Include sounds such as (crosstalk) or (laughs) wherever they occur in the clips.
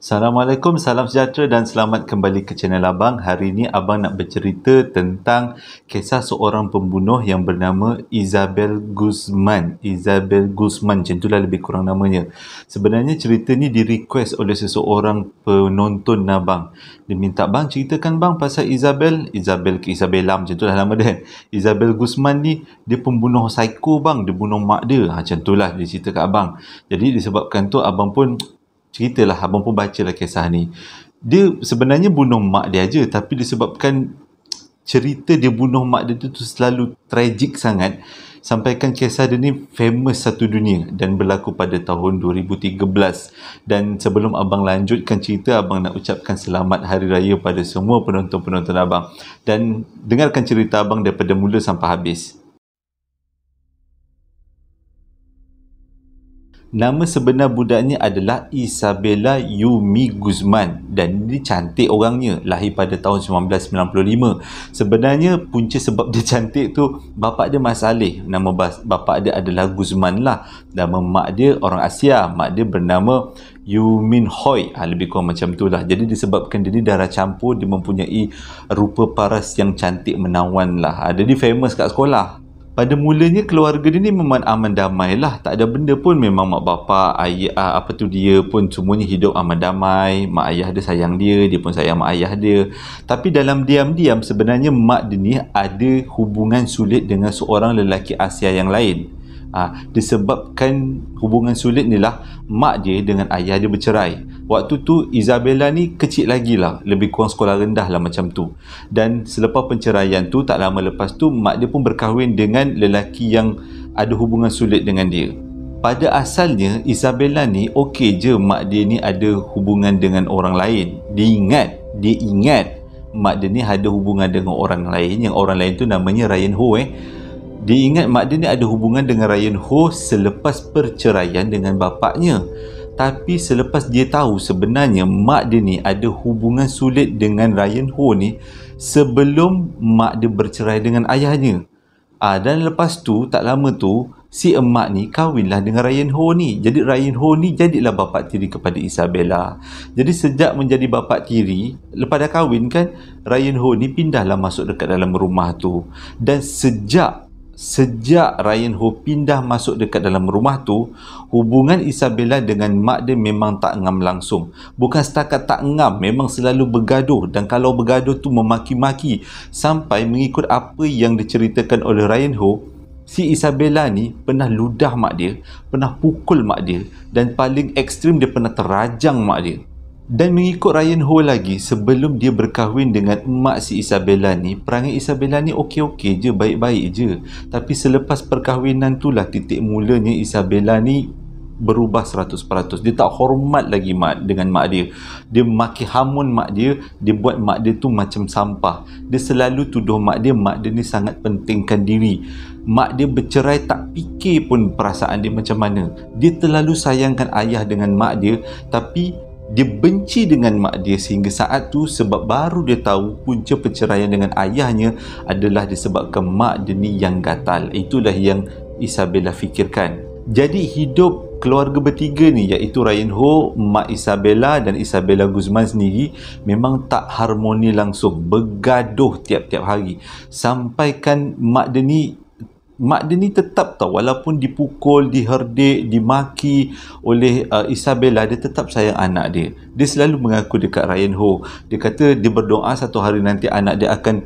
Assalamualaikum, salam sejahtera dan selamat kembali ke channel Abang. Hari ini Abang nak bercerita tentang kisah seorang pembunuh yang bernama Isabel Guzman. Isabel Guzman, macam itulah lebih kurang namanya. Sebenarnya cerita ni di request oleh seseorang penonton Abang. Dia minta Abang ceritakan Abang pasal Isabel. Isabel ke lam, macam itulah nama dia. Isabel Guzman ni, dia pembunuh psycho Abang. Dia bunuh mak dia. Ha, macam itulah dia cerita kat Abang. Jadi disebabkan tu Abang pun ceritalah abang pun lah kisah ni dia sebenarnya bunuh mak dia aja tapi disebabkan cerita dia bunuh mak dia tu, tu selalu tragic sangat sampaikan kisah dia ni famous satu dunia dan berlaku pada tahun 2013 dan sebelum abang lanjutkan cerita abang nak ucapkan selamat hari raya pada semua penonton-penonton abang dan dengarkan cerita abang daripada mula sampai habis Nama sebenar budaknya adalah Isabella Yumi Guzman dan ini cantik orangnya lahir pada tahun 1995. Sebenarnya punca sebab dia cantik tu bapak dia Masalih. Nama bapak dia adalah Guzman lah. Nama mak dia orang Asia. Mak dia bernama Yumin Hoi. Ha, ah, lebih kurang macam tu lah. Jadi disebabkan dia ni darah campur, dia mempunyai rupa paras yang cantik menawan lah. Ha, ah, jadi famous kat sekolah pada mulanya keluarga dia ni memang aman damai lah tak ada benda pun memang mak bapak ayah ah, apa tu dia pun semuanya hidup aman damai mak ayah dia sayang dia dia pun sayang mak ayah dia tapi dalam diam-diam sebenarnya mak dia ni ada hubungan sulit dengan seorang lelaki Asia yang lain Ha, disebabkan hubungan sulit ni lah mak dia dengan ayah dia bercerai waktu tu Isabella ni kecil lagi lah lebih kurang sekolah rendah lah macam tu dan selepas penceraian tu tak lama lepas tu mak dia pun berkahwin dengan lelaki yang ada hubungan sulit dengan dia pada asalnya Isabella ni okey je mak dia ni ada hubungan dengan orang lain dia ingat dia ingat mak dia ni ada hubungan dengan orang lain yang orang lain tu namanya Ryan Ho eh dia ingat mak dia ni ada hubungan dengan Ryan Ho selepas perceraian dengan bapaknya tapi selepas dia tahu sebenarnya mak dia ni ada hubungan sulit dengan Ryan Ho ni sebelum mak dia bercerai dengan ayahnya ah dan lepas tu tak lama tu si emak ni kahwinlah dengan Ryan Ho ni jadi Ryan Ho ni jadilah bapa tiri kepada Isabella jadi sejak menjadi bapa tiri lepas dah kahwin kan Ryan Ho ni pindahlah masuk dekat dalam rumah tu dan sejak sejak Ryan Ho pindah masuk dekat dalam rumah tu hubungan Isabella dengan mak dia memang tak ngam langsung bukan setakat tak ngam memang selalu bergaduh dan kalau bergaduh tu memaki-maki sampai mengikut apa yang diceritakan oleh Ryan Ho si Isabella ni pernah ludah mak dia pernah pukul mak dia dan paling ekstrim dia pernah terajang mak dia dan mengikut Ryan Ho lagi sebelum dia berkahwin dengan emak si Isabella ni perangai Isabella ni okey-okey je baik-baik je tapi selepas perkahwinan tu lah titik mulanya Isabella ni berubah 100% dia tak hormat lagi mak dengan mak dia dia maki hamun mak dia dia buat mak dia tu macam sampah dia selalu tuduh mak dia mak dia ni sangat pentingkan diri mak dia bercerai tak fikir pun perasaan dia macam mana dia terlalu sayangkan ayah dengan mak dia tapi dia benci dengan mak dia sehingga saat tu sebab baru dia tahu punca perceraian dengan ayahnya adalah disebabkan mak dia ni yang gatal itulah yang Isabella fikirkan jadi hidup keluarga bertiga ni iaitu Ryan Ho, Mak Isabella dan Isabella Guzman sendiri memang tak harmoni langsung, bergaduh tiap-tiap hari. Sampaikan Mak Deni mak dia ni tetap tau walaupun dipukul, diherdik, dimaki oleh uh, Isabella dia tetap sayang anak dia. Dia selalu mengaku dekat Ryan Ho. Dia kata dia berdoa satu hari nanti anak dia akan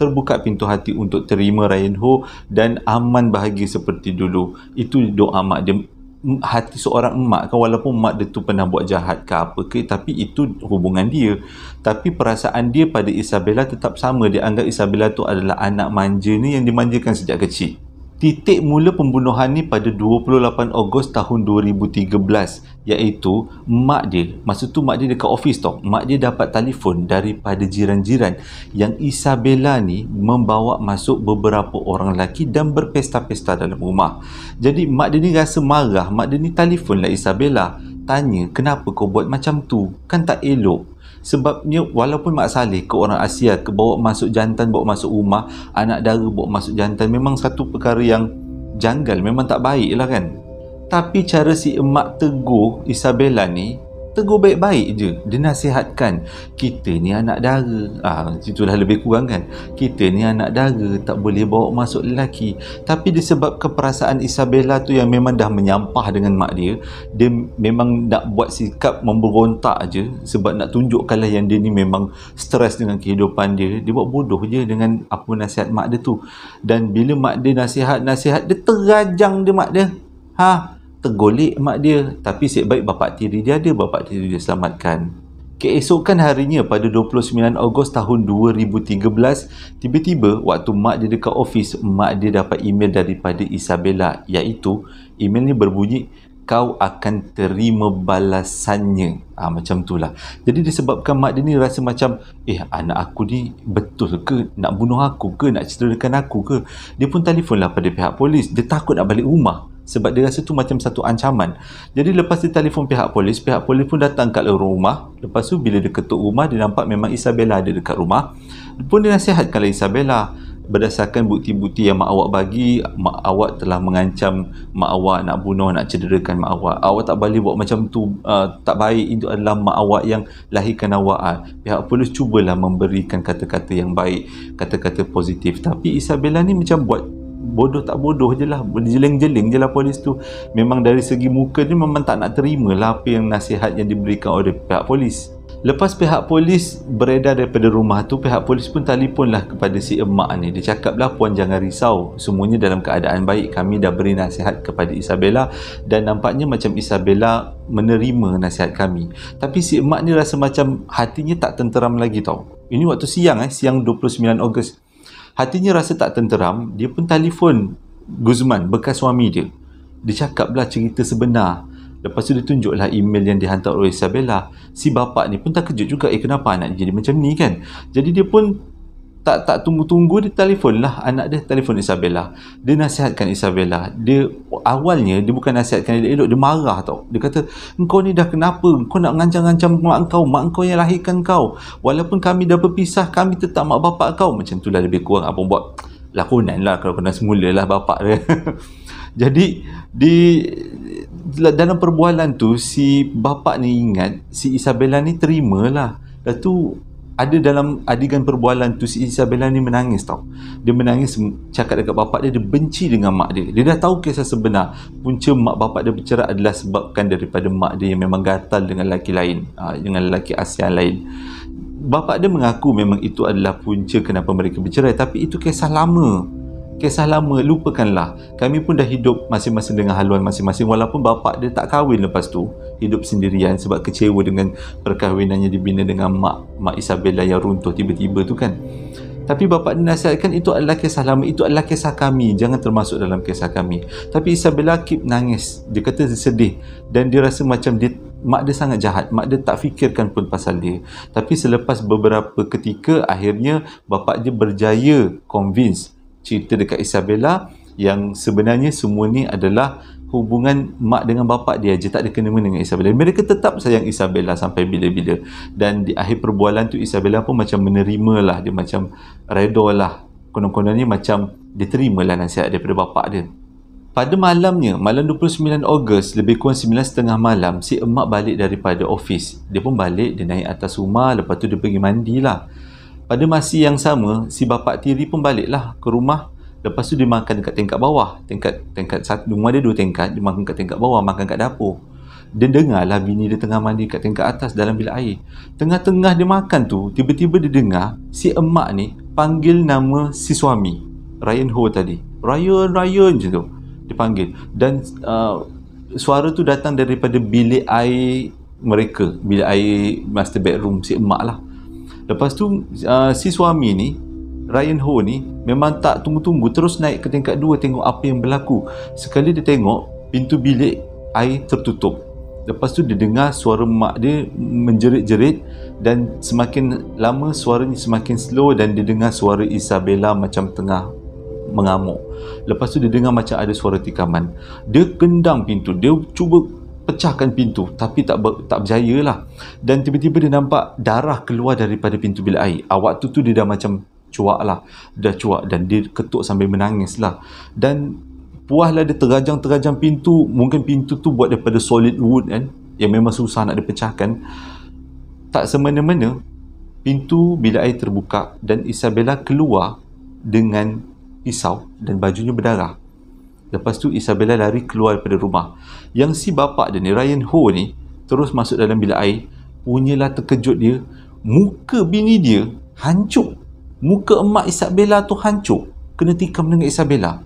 terbuka pintu hati untuk terima Ryan Ho dan aman bahagia seperti dulu. Itu doa mak dia hati seorang emak kan walaupun mak dia tu pernah buat jahat ke apa ke tapi itu hubungan dia tapi perasaan dia pada Isabella tetap sama dia anggap Isabella tu adalah anak manja ni yang dimanjakan sejak kecil titik mula pembunuhan ni pada 28 Ogos tahun 2013 iaitu mak dia masa tu mak dia dekat office tau mak dia dapat telefon daripada jiran-jiran yang Isabella ni membawa masuk beberapa orang lelaki dan berpesta-pesta dalam rumah jadi mak dia ni rasa marah mak dia ni telefon lah Isabella tanya kenapa kau buat macam tu kan tak elok sebabnya walaupun Mak Saleh ke orang Asia ke bawa masuk jantan bawa masuk rumah anak dara bawa masuk jantan memang satu perkara yang janggal memang tak baik lah kan tapi cara si emak teguh Isabella ni tegur baik-baik je dia nasihatkan kita ni anak dara ah ha, situlah lebih kurang kan kita ni anak dara tak boleh bawa masuk lelaki tapi disebabkan perasaan Isabella tu yang memang dah menyampah dengan mak dia dia memang nak buat sikap memberontak je sebab nak tunjukkanlah yang dia ni memang stres dengan kehidupan dia dia buat bodoh je dengan apa nasihat mak dia tu dan bila mak dia nasihat-nasihat dia terajang dia mak dia ha tergolek mak dia tapi sebaik baik bapak tiri dia ada bapak tiri dia selamatkan keesokan harinya pada 29 Ogos tahun 2013 tiba-tiba waktu mak dia dekat ofis mak dia dapat email daripada Isabella iaitu email ni berbunyi kau akan terima balasannya ha, macam tu lah jadi disebabkan mak dia ni rasa macam eh anak aku ni betul ke nak bunuh aku ke nak cederakan aku ke dia pun telefon lah pada pihak polis dia takut nak balik rumah sebab dia rasa tu macam satu ancaman jadi lepas dia telefon pihak polis pihak polis pun datang kat rumah lepas tu bila dia ketuk rumah dia nampak memang Isabella ada dekat rumah dia pun dia nasihat kalau Isabella berdasarkan bukti-bukti yang mak awak bagi mak awak telah mengancam mak awak nak bunuh nak cederakan mak awak awak tak boleh buat macam tu uh, tak baik itu adalah mak awak yang lahirkan awak uh. pihak polis cubalah memberikan kata-kata yang baik kata-kata positif tapi Isabella ni macam buat bodoh tak bodoh je lah jeling-jeling je lah polis tu memang dari segi muka ni memang tak nak terima lah apa yang nasihat yang diberikan oleh pihak polis lepas pihak polis beredar daripada rumah tu pihak polis pun telefon lah kepada si emak ni dia cakap lah puan jangan risau semuanya dalam keadaan baik kami dah beri nasihat kepada Isabella dan nampaknya macam Isabella menerima nasihat kami tapi si emak ni rasa macam hatinya tak tenteram lagi tau ini waktu siang eh siang 29 Ogos hatinya rasa tak tenteram dia pun telefon Guzman bekas suami dia dia cakaplah cerita sebenar lepas tu dia tunjuklah email yang dihantar oleh Isabella si bapak ni pun tak kejut juga eh kenapa anak jadi macam ni kan jadi dia pun tak tak tunggu-tunggu dia telefon lah anak dia telefon Isabella dia nasihatkan Isabella dia awalnya dia bukan nasihatkan dia elok dia marah tau dia kata engkau ni dah kenapa engkau nak ngancam-ngancam mak engkau mak engkau yang lahirkan kau walaupun kami dah berpisah kami tetap mak bapak kau macam tu lah lebih kurang apa buat lakonan lah kalau kena semula lah bapak dia (laughs) jadi di dalam perbualan tu si bapak ni ingat si Isabella ni terimalah Lepas tu ada dalam adegan perbualan tu si Isabella ni menangis tau dia menangis cakap dekat bapak dia dia benci dengan mak dia dia dah tahu kisah sebenar punca mak bapak dia bercerai adalah sebabkan daripada mak dia yang memang gatal dengan lelaki lain ah, dengan lelaki Asia lain bapak dia mengaku memang itu adalah punca kenapa mereka bercerai tapi itu kisah lama kisah lama lupakanlah kami pun dah hidup masing-masing dengan haluan masing-masing walaupun bapa dia tak kahwin lepas tu hidup sendirian sebab kecewa dengan perkahwinannya dibina dengan mak mak Isabella yang runtuh tiba-tiba tu kan tapi bapa dia nasihatkan itu adalah kisah lama itu adalah kisah kami jangan termasuk dalam kisah kami tapi Isabella keep nangis dia kata dia sedih dan dia rasa macam dia mak dia sangat jahat mak dia tak fikirkan pun pasal dia tapi selepas beberapa ketika akhirnya bapak dia berjaya convince cerita dekat Isabella yang sebenarnya semua ni adalah hubungan mak dengan bapak dia je tak ada kena mengena dengan Isabella mereka tetap sayang Isabella sampai bila-bila dan di akhir perbualan tu Isabella pun macam menerima lah dia macam redor lah konon-kononnya macam diterima lah nasihat daripada bapak dia pada malamnya, malam 29 Ogos, lebih kurang 9.30 malam, si emak balik daripada ofis. Dia pun balik, dia naik atas rumah, lepas tu dia pergi mandi lah pada masa yang sama si bapa tiri pun baliklah ke rumah lepas tu dia makan dekat tingkat bawah tingkat tingkat satu rumah dia dua tingkat dia makan dekat tingkat bawah makan dekat dapur dia dengarlah bini dia tengah mandi kat tingkat atas dalam bilik air tengah-tengah dia makan tu tiba-tiba dia dengar si emak ni panggil nama si suami Ryan Ho tadi Ryan Ryan je tu dia dan uh, suara tu datang daripada bilik air mereka bilik air master bedroom si emak lah Lepas tu uh, si suami ni Ryan Ho ni memang tak tunggu-tunggu terus naik ke tingkat 2 tengok apa yang berlaku. Sekali dia tengok pintu bilik air tertutup. Lepas tu dia dengar suara mak dia menjerit-jerit dan semakin lama suaranya semakin slow dan dia dengar suara Isabella macam tengah mengamuk. Lepas tu dia dengar macam ada suara tikaman. Dia gendang pintu. Dia cuba pecahkan pintu tapi tak ber, tak berjaya lah dan tiba-tiba dia nampak darah keluar daripada pintu bilik air Awak tu tu dia dah macam cuak lah dah cuak dan dia ketuk sambil menangis lah dan lah dia terajang-terajang pintu mungkin pintu tu buat daripada solid wood kan yang memang susah nak dipecahkan tak semena-mena pintu bilik air terbuka dan Isabella keluar dengan pisau dan bajunya berdarah Lepas tu Isabella lari keluar daripada rumah. Yang si bapak dia ni, Ryan Ho ni, terus masuk dalam bilik air, punyalah terkejut dia, muka bini dia hancur. Muka emak Isabella tu hancur. Kena tikam dengan Isabella.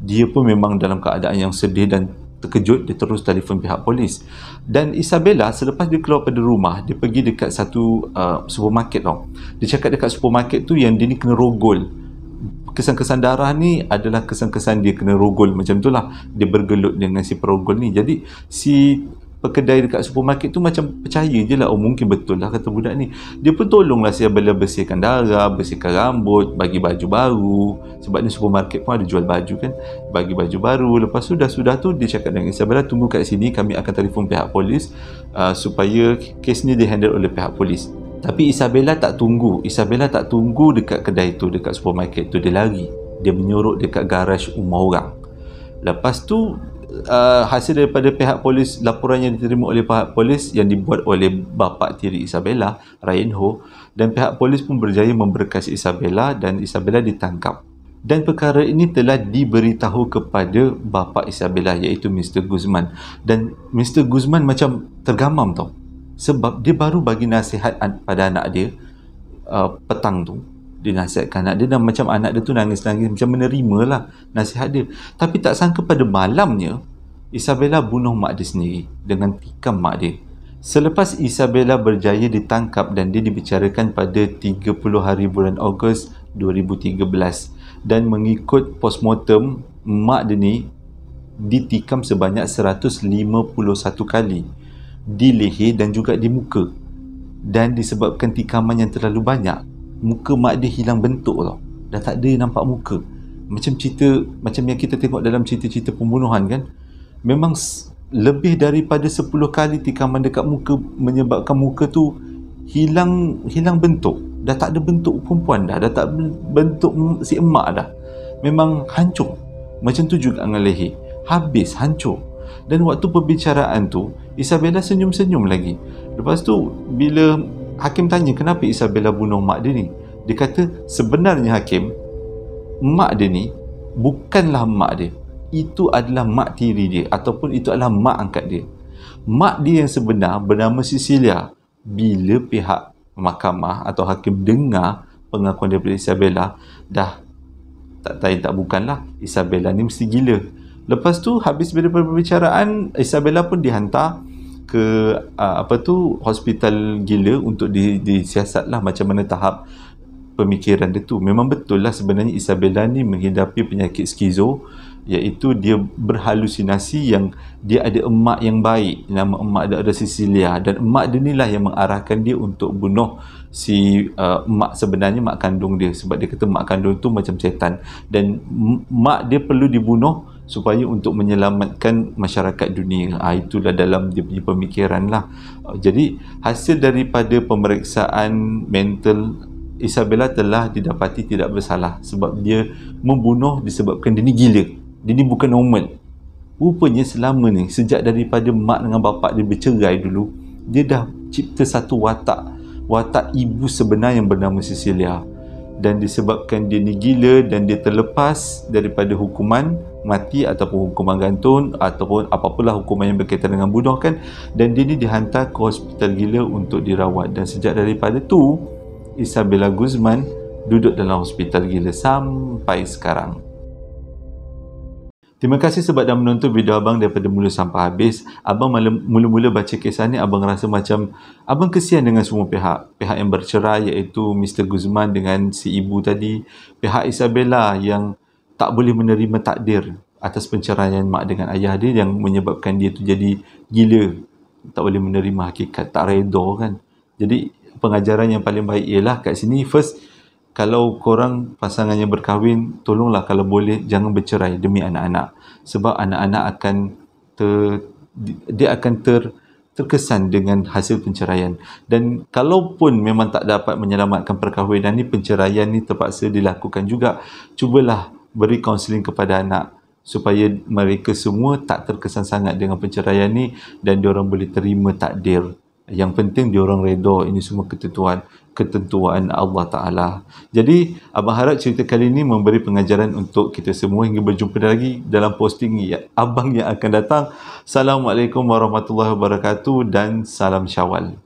Dia pun memang dalam keadaan yang sedih dan terkejut, dia terus telefon pihak polis. Dan Isabella selepas dia keluar pada rumah, dia pergi dekat satu uh, supermarket tau. Dia cakap dekat supermarket tu yang dia ni kena rogol kesan-kesan darah ni adalah kesan-kesan dia kena rugul macam tu lah dia bergelut dengan si perogol ni jadi si kedai dekat supermarket tu macam percaya je lah oh mungkin betul lah kata budak ni dia pun tolonglah saya bila bersihkan darah bersihkan rambut bagi baju baru sebab ni supermarket pun ada jual baju kan bagi baju baru lepas tu dah sudah tu dia cakap dengan Isabella tunggu kat sini kami akan telefon pihak polis uh, supaya kes ni dihandle oleh pihak polis tapi Isabella tak tunggu. Isabella tak tunggu dekat kedai tu, dekat supermarket tu. Dia lari. Dia menyorok dekat garaj rumah orang. Lepas tu, uh, hasil daripada pihak polis, laporan yang diterima oleh pihak polis yang dibuat oleh bapa tiri Isabella, Ryan Ho, dan pihak polis pun berjaya memberkas Isabella dan Isabella ditangkap. Dan perkara ini telah diberitahu kepada bapa Isabella iaitu Mr. Guzman. Dan Mr. Guzman macam tergamam tau sebab dia baru bagi nasihat pada anak dia uh, petang tu dia nasihatkan anak dia dan macam anak dia tu nangis-nangis macam menerima lah nasihat dia tapi tak sangka pada malamnya Isabella bunuh mak dia sendiri dengan tikam mak dia selepas Isabella berjaya ditangkap dan dia dibicarakan pada 30 hari bulan Ogos 2013 dan mengikut postmortem mak dia ni ditikam sebanyak 151 kali di leher dan juga di muka dan disebabkan tikaman yang terlalu banyak muka mak dia hilang bentuk tau dah tak ada nampak muka macam cerita macam yang kita tengok dalam cerita-cerita pembunuhan kan memang lebih daripada 10 kali tikaman dekat muka menyebabkan muka tu hilang hilang bentuk dah tak ada bentuk perempuan dah dah tak bentuk si emak dah memang hancur macam tu juga dengan leher habis hancur dan waktu perbicaraan tu Isabella senyum-senyum lagi lepas tu bila Hakim tanya kenapa Isabella bunuh mak dia ni dia kata sebenarnya Hakim mak dia ni bukanlah mak dia itu adalah mak tiri dia ataupun itu adalah mak angkat dia mak dia yang sebenar bernama Cecilia bila pihak mahkamah atau hakim dengar pengakuan daripada Isabella dah tak tanya tak bukanlah Isabella ni mesti gila Lepas tu habis bila perbincangan Isabella pun dihantar ke uh, apa tu hospital gila untuk di, disiasat lah macam mana tahap pemikiran dia tu. Memang betul lah sebenarnya Isabella ni menghidapi penyakit skizo iaitu dia berhalusinasi yang dia ada emak yang baik nama emak dia ada Cecilia dan emak dia ni lah yang mengarahkan dia untuk bunuh si uh, ah, mak sebenarnya mak kandung dia sebab dia kata mak kandung tu macam setan dan m- mak dia perlu dibunuh supaya untuk menyelamatkan masyarakat dunia ha, itulah dalam dia punya pemikiran lah ah, jadi hasil daripada pemeriksaan mental Isabella telah didapati tidak bersalah sebab dia membunuh disebabkan dia ni gila dia ni bukan normal rupanya selama ni sejak daripada mak dengan bapak dia bercerai dulu dia dah cipta satu watak watak ibu sebenar yang bernama Cecilia dan disebabkan dia ni gila dan dia terlepas daripada hukuman mati ataupun hukuman gantung ataupun apapalah hukuman yang berkaitan dengan bunuh kan dan dia ni dihantar ke hospital gila untuk dirawat dan sejak daripada tu Isabella Guzman duduk dalam hospital gila sampai sekarang Terima kasih sebab dah menonton video abang daripada mula sampai habis. Abang mula-mula baca kisah ni, abang rasa macam abang kesian dengan semua pihak. Pihak yang bercerai iaitu Mr. Guzman dengan si ibu tadi. Pihak Isabella yang tak boleh menerima takdir atas penceraian mak dengan ayah dia yang menyebabkan dia tu jadi gila. Tak boleh menerima hakikat, tak redor kan. Jadi pengajaran yang paling baik ialah kat sini first kalau korang pasangannya berkahwin, tolonglah kalau boleh jangan bercerai demi anak-anak. Sebab anak-anak akan ter, dia akan ter, terkesan dengan hasil penceraian. Dan kalaupun memang tak dapat menyelamatkan perkahwinan ni, penceraian ni terpaksa dilakukan juga. Cubalah beri kaunseling kepada anak supaya mereka semua tak terkesan sangat dengan penceraian ni dan diorang boleh terima takdir. Yang penting diorang redor ini semua ketentuan ketentuan Allah Ta'ala. Jadi, Abang harap cerita kali ini memberi pengajaran untuk kita semua hingga berjumpa lagi dalam posting ya, Abang yang akan datang. Assalamualaikum warahmatullahi wabarakatuh dan salam syawal.